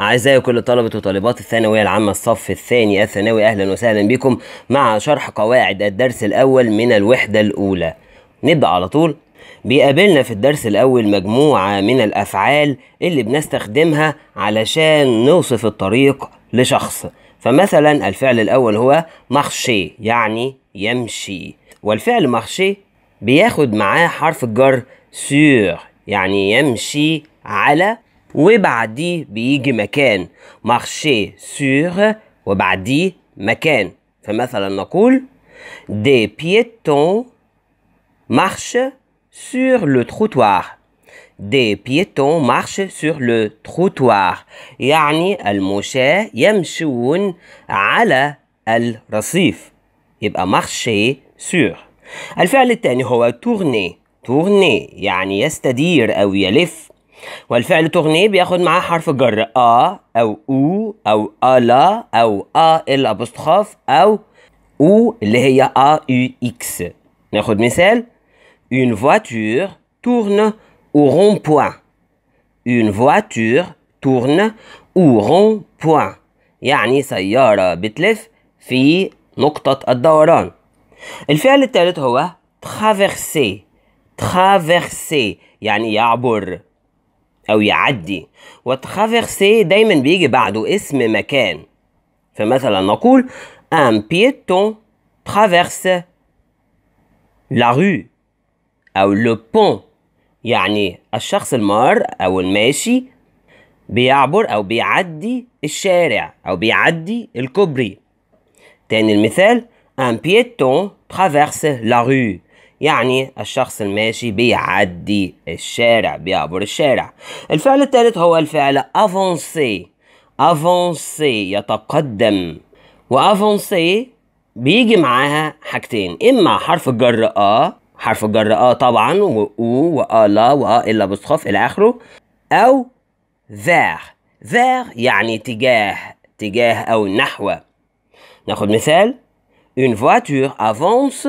أعزائي كل طلبة وطالبات الثانوية العامة الصف الثاني الثانوي أهلا وسهلا بكم مع شرح قواعد الدرس الأول من الوحدة الأولى نبدأ على طول بيقابلنا في الدرس الأول مجموعة من الأفعال اللي بنستخدمها علشان نوصف الطريق لشخص فمثلا الفعل الأول هو مخشي يعني يمشي والفعل مخشي بياخد معاه حرف الجر سور يعني يمشي على وبعديه بيجي مكان مارشي سور وبعديه مكان فمثلا نقول دي بيتون مارش sur le trottoir دي بيتون مارش sur le trottoir يعني المشاة يمشون على الرصيف يبقى مارشي سور الفعل الثاني هو تورني تورني يعني يستدير أو يلف والفعل تغني بياخد معاه حرف جر آ أو أو أو ألا أو آ الأبوستخاف أو أو اللي هي آ يو إكس ناخد مثال Une voiture tourne au rond-point Une voiture tourne au rond-point يعني سيارة بتلف في نقطة الدوران الفعل الثالث هو traverser traverser يعني يعبر أو يعدي وترافيرسي دايما بيجي بعده اسم مكان فمثلا نقول ان بيتون ترافيرس لا رو أو لو بون يعني الشخص المار أو الماشي بيعبر أو بيعدي الشارع أو بيعدي الكوبري تاني المثال ان بيتون ترافيرس لا rue يعني الشخص الماشي بيعدي الشارع بيعبر الشارع الفعل الثالث هو الفعل افونسي افونسي يتقدم وافونسي بيجي معاها حاجتين اما حرف الجر اه حرف الجر اه طبعا و او و آه لا و آه الا بسخف الى اخره او ذاغ ذاغ يعني تجاه تجاه او نحو ناخد مثال une voiture avance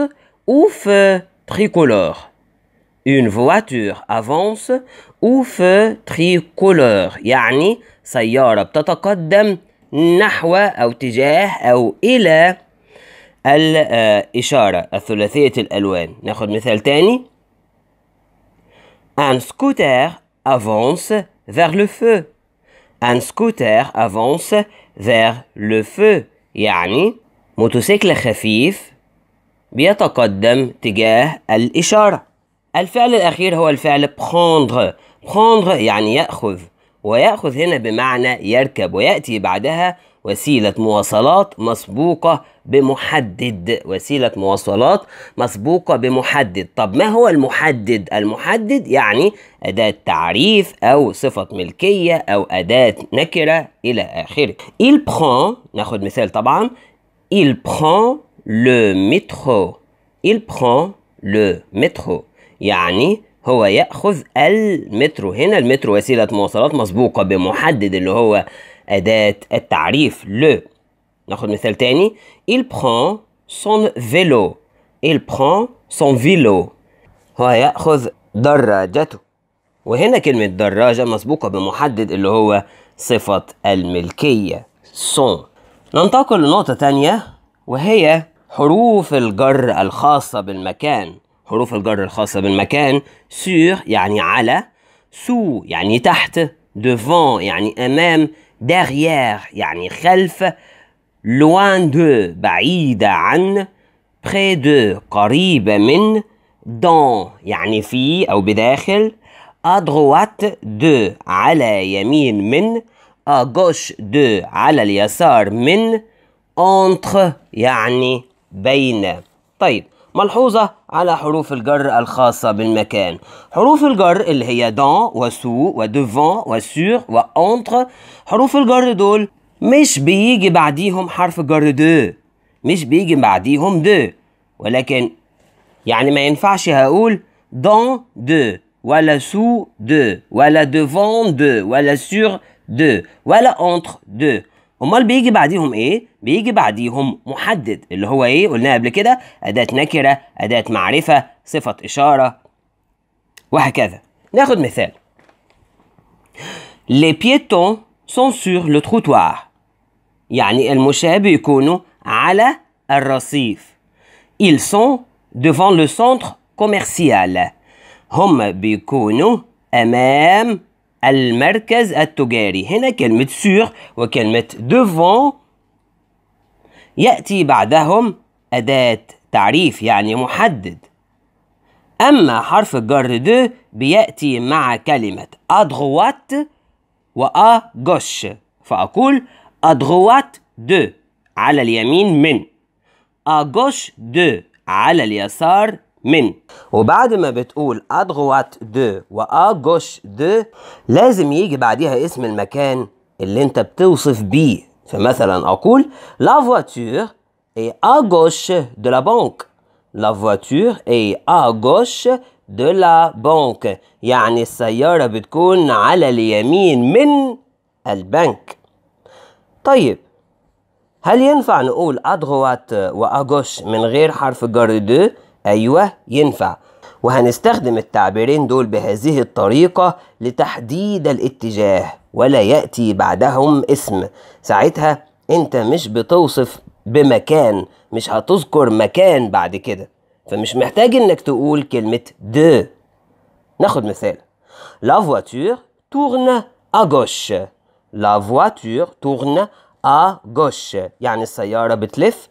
ou feu tricolore. Une voiture avance au feu tricolore يعني سيارة بتتقدم نحو أو تجاه أو إلى الإشارة الثلاثية الألوان ناخد مثال تاني Un scooter avance vers le feu Un scooter avance vers le feu يعني موتوسيكل خفيف بيتقدم تجاه الإشارة الفعل الأخير هو الفعل prendre prendre يعني يأخذ ويأخذ هنا بمعنى يركب ويأتي بعدها وسيلة مواصلات مسبوقة بمحدد وسيلة مواصلات مسبوقة بمحدد طب ما هو المحدد؟ المحدد يعني أداة تعريف أو صفة ملكية أو أداة نكرة إلى آخره il prend ناخد مثال طبعا il prend le métro il prend le métro يعني هو يأخذ المترو هنا المترو وسيلة مواصلات مسبوقة بمحدد اللي هو أداة التعريف لو ناخد مثال تاني il prend son vélo il prend son vélo هو يأخذ دراجته وهنا كلمة دراجة مسبوقة بمحدد اللي هو صفة الملكية son ننتقل لنقطة تانية وهي حروف الجر الخاصة بالمكان حروف الجر الخاصة بالمكان سور يعني على سو يعني تحت devant يعني أمام derrière يعني خلف loin de بعيدة عن près de قريبة من dans يعني في أو بداخل à droite de على يمين من à gauche de على اليسار من entre يعني بين طيب ملحوظة على حروف الجر الخاصة بالمكان حروف الجر اللي هي دان وسو ودفان وسور وانتر حروف الجر دول مش بيجي بعديهم حرف جر دو مش بيجي بعديهم دو ولكن يعني ما ينفعش هقول دان دو ولا سو دو ولا دفان دو ولا سور دو ولا انتر دو امال بيجي بعديهم ايه بيجي بعديهم محدد اللي هو ايه قلنا قبل كده اداه نكره اداه معرفه صفه اشاره وهكذا ناخد مثال les piétons sont sur le trottoir يعني المشاة بيكونوا على الرصيف ils sont devant le centre commercial هم بيكونوا امام المركز التجاري هنا كلمة سور وكلمة دوفون يأتي بعدهم أداة تعريف يعني محدد أما حرف الجر دو بيأتي مع كلمة أدغوات وأجوش فأقول أدغوات دو على اليمين من أجوش دو على اليسار من وبعد ما بتقول ادغوات دو واجوش دو لازم يجي بعديها اسم المكان اللي انت بتوصف بيه فمثلا اقول لا فواتور اي اجوش دو لا بانك لا فواتور اي اجوش دو لا بانك يعني السيارة بتكون على اليمين من البنك طيب هل ينفع نقول ادغوات واجوش من غير حرف جر دو أيوه ينفع وهنستخدم التعبيرين دول بهذه الطريقة لتحديد الاتجاه ولا يأتي بعدهم اسم ساعتها انت مش بتوصف بمكان مش هتذكر مكان بعد كده فمش محتاج انك تقول كلمة د ناخد مثال لا فواتور تورن à gauche La voiture tourne à gauche يعني السيارة بتلف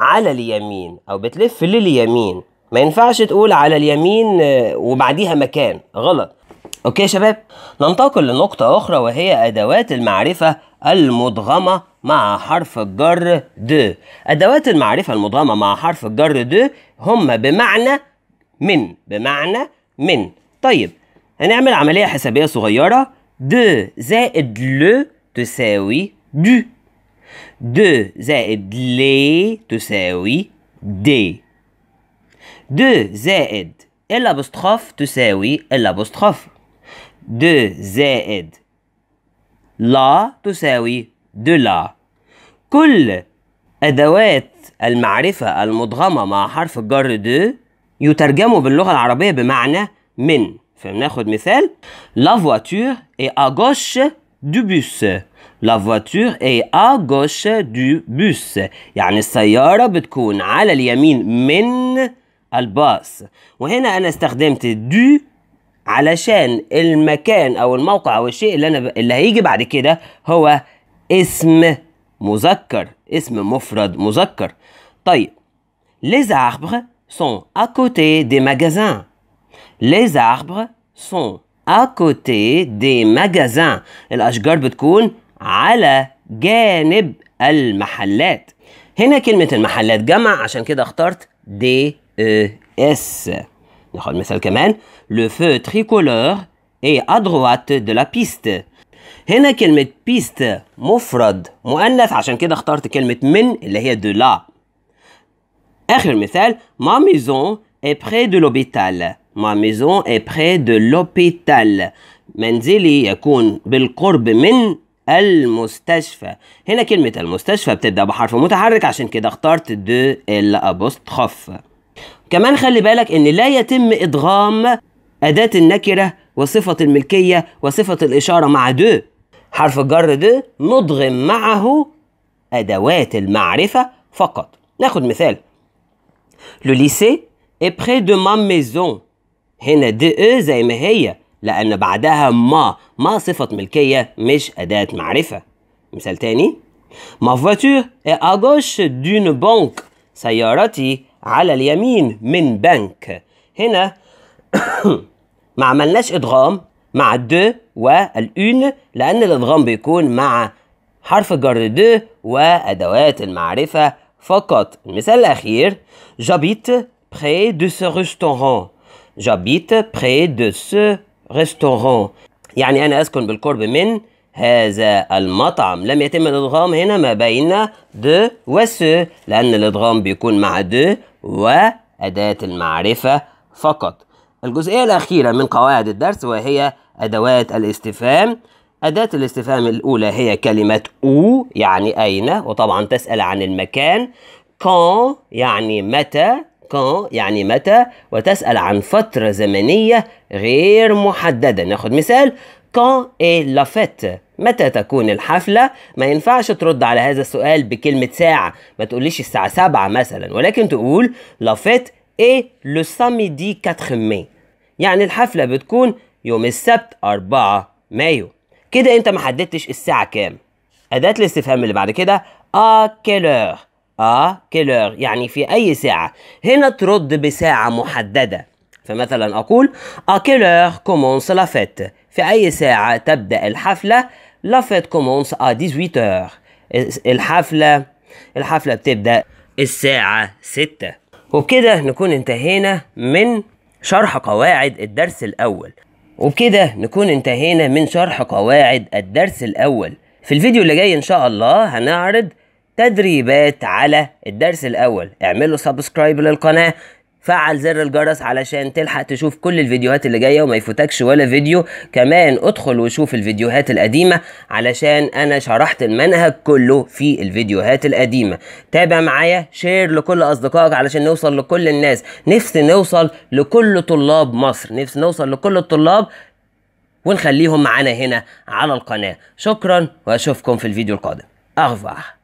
على اليمين او بتلف لليمين ما ينفعش تقول على اليمين آه، وبعديها مكان غلط اوكي شباب ننتقل لنقطة اخرى وهي ادوات المعرفة المدغمة مع حرف الجر د ادوات المعرفة المدغمة مع حرف الجر د هم بمعنى من بمعنى من طيب هنعمل عملية حسابية صغيرة د زائد ل تساوي دو 2 زائد لي تساوي دي 2 زائد الابوستخاف تساوي الابوستخاف 2 زائد لا تساوي دو لا كل أدوات المعرفة المدغمة مع حرف الجر دو يترجموا باللغة العربية بمعنى من فبناخد مثال La voiture est à gauche du bus La voiture est à gauche du bus يعني السيارة بتكون على اليمين من الباص وهنا أنا استخدمت دو علشان المكان أو الموقع أو الشيء اللي أنا ب... اللي هيجي بعد كده هو اسم مذكر اسم مفرد مذكر طيب Les arbres sont à côté des magasins Les arbres sont à côté des magasins الأشجار بتكون على جانب المحلات هنا كلمة المحلات جمع عشان كده اخترت دي اي اس ناخد مثال كمان لو فو تريكولور اي ا دروات دو لا بيست هنا كلمة بيست مفرد مؤنث عشان كده اخترت كلمة من اللي هي دو لا آخر مثال ما ميزون اي بري دو لوبيتال ما ميزون اي بري دو لوبيتال منزلي يكون بالقرب من المستشفى هنا كلمة المستشفى بتبدأ بحرف متحرك عشان كده اخترت دو الأبوستخف كمان خلي بالك ان لا يتم ادغام أداة النكرة وصفة الملكية وصفة الإشارة مع دو حرف الجر دو نضغم معه أدوات المعرفة فقط ناخد مثال لو ليسي est près de ma maison هنا د زي ما هي لأن بعدها ما ما صفة ملكية مش أداة معرفة مثال تاني ما voiture est à gauche d'une banque سيارتي على اليمين من بنك هنا ما عملناش إدغام مع د والأون لأن الإدغام بيكون مع حرف جر د وأدوات المعرفة فقط المثال الأخير j'habite près de ce restaurant جابيت بري دو سو ريستورون يعني أنا أسكن بالقرب من هذا المطعم لم يتم الإدغام هنا ما بين دو وسو لأن الإدغام بيكون مع و وأداة المعرفة فقط الجزئية الأخيرة من قواعد الدرس وهي أدوات الاستفهام أداة الاستفهام الأولى هي كلمة أو يعني أين وطبعا تسأل عن المكان كان يعني متى كان يعني متى وتسأل عن فترة زمنية غير محددة ناخد مثال كان اي لا متى تكون الحفلة ما ينفعش ترد على هذا السؤال بكلمة ساعة ما تقوليش الساعة سبعة مثلا ولكن تقول لا فيت لو ساميدي 4 ماي يعني الحفلة بتكون يوم السبت 4 مايو كده انت ما حددتش الساعة كام أداة الاستفهام اللي بعد كده ا كيلور اه كيلر يعني في اي ساعه هنا ترد بساعه محدده فمثلا اقول ا آه، كيلر كومونس لا فيت في اي ساعه تبدا الحفله لا فيت كومونس ا 18 الحفله الحفله بتبدا الساعه 6 وبكده نكون انتهينا من شرح قواعد الدرس الاول وبكده نكون انتهينا من شرح قواعد الدرس الاول في الفيديو اللي جاي ان شاء الله هنعرض تدريبات على الدرس الاول اعملوا سبسكرايب للقناه فعل زر الجرس علشان تلحق تشوف كل الفيديوهات اللي جايه وما يفوتكش ولا فيديو كمان ادخل وشوف الفيديوهات القديمه علشان انا شرحت المنهج كله في الفيديوهات القديمه تابع معايا شير لكل اصدقائك علشان نوصل لكل الناس نفسي نوصل لكل طلاب مصر نفسي نوصل لكل الطلاب ونخليهم معانا هنا على القناه شكرا واشوفكم في الفيديو القادم اغفر